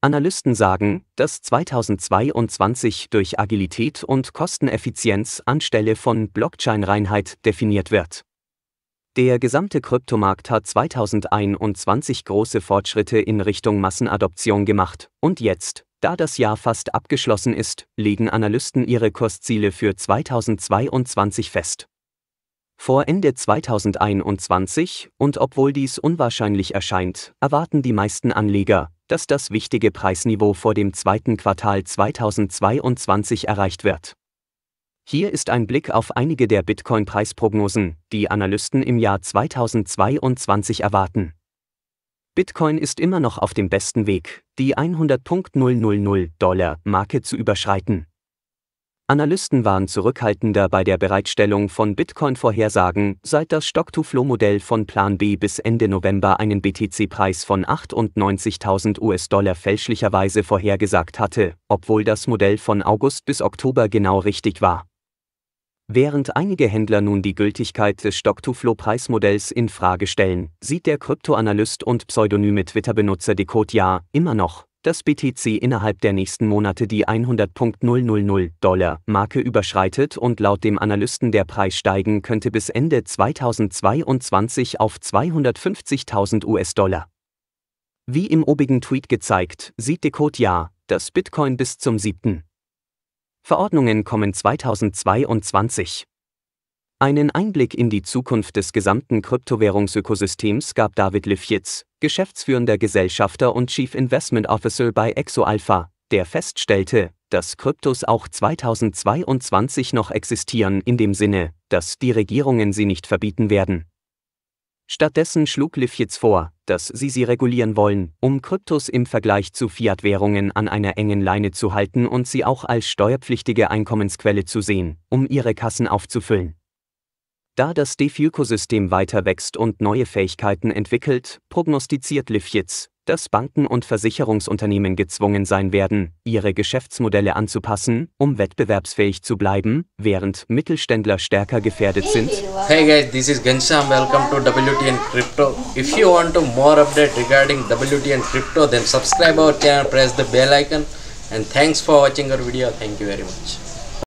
Analysten sagen, dass 2022 durch Agilität und Kosteneffizienz anstelle von Blockchain-Reinheit definiert wird. Der gesamte Kryptomarkt hat 2021 große Fortschritte in Richtung Massenadoption gemacht, und jetzt, da das Jahr fast abgeschlossen ist, legen Analysten ihre Kursziele für 2022 fest. Vor Ende 2021, und obwohl dies unwahrscheinlich erscheint, erwarten die meisten Anleger, dass das wichtige Preisniveau vor dem zweiten Quartal 2022 erreicht wird. Hier ist ein Blick auf einige der Bitcoin-Preisprognosen, die Analysten im Jahr 2022 erwarten. Bitcoin ist immer noch auf dem besten Weg, die 100.000 Dollar Marke zu überschreiten. Analysten waren zurückhaltender bei der Bereitstellung von Bitcoin-Vorhersagen, seit das Stock-to-Flow-Modell von Plan B bis Ende November einen BTC-Preis von 98.000 US-Dollar fälschlicherweise vorhergesagt hatte, obwohl das Modell von August bis Oktober genau richtig war. Während einige Händler nun die Gültigkeit des Stock-to-Flow-Preismodells in Frage stellen, sieht der Kryptoanalyst und pseudonyme Twitter-Benutzer Decode Ja immer noch dass BTC innerhalb der nächsten Monate die 100.000 Dollar Marke überschreitet und laut dem Analysten der Preis steigen könnte bis Ende 2022 auf 250.000 US-Dollar. Wie im obigen Tweet gezeigt, sieht Decode ja, dass Bitcoin bis zum 7. Verordnungen kommen 2022. Einen Einblick in die Zukunft des gesamten Kryptowährungsökosystems gab David Lifjitz, geschäftsführender Gesellschafter und Chief Investment Officer bei ExoAlpha, der feststellte, dass Kryptos auch 2022 noch existieren in dem Sinne, dass die Regierungen sie nicht verbieten werden. Stattdessen schlug Lifjitz vor, dass sie sie regulieren wollen, um Kryptos im Vergleich zu Fiat-Währungen an einer engen Leine zu halten und sie auch als steuerpflichtige Einkommensquelle zu sehen, um ihre Kassen aufzufüllen. Da das DeFi-Ökosystem weiter wächst und neue Fähigkeiten entwickelt, prognostiziert Lifjitz, dass Banken und Versicherungsunternehmen gezwungen sein werden, ihre Geschäftsmodelle anzupassen, um wettbewerbsfähig zu bleiben, während Mittelständler stärker gefährdet sind. Hey guys, this is Gensham. Welcome to WTN Crypto. If you want to more update regarding WTN Crypto, then subscribe our channel, press the bell icon and thanks for watching our video. Thank you very much.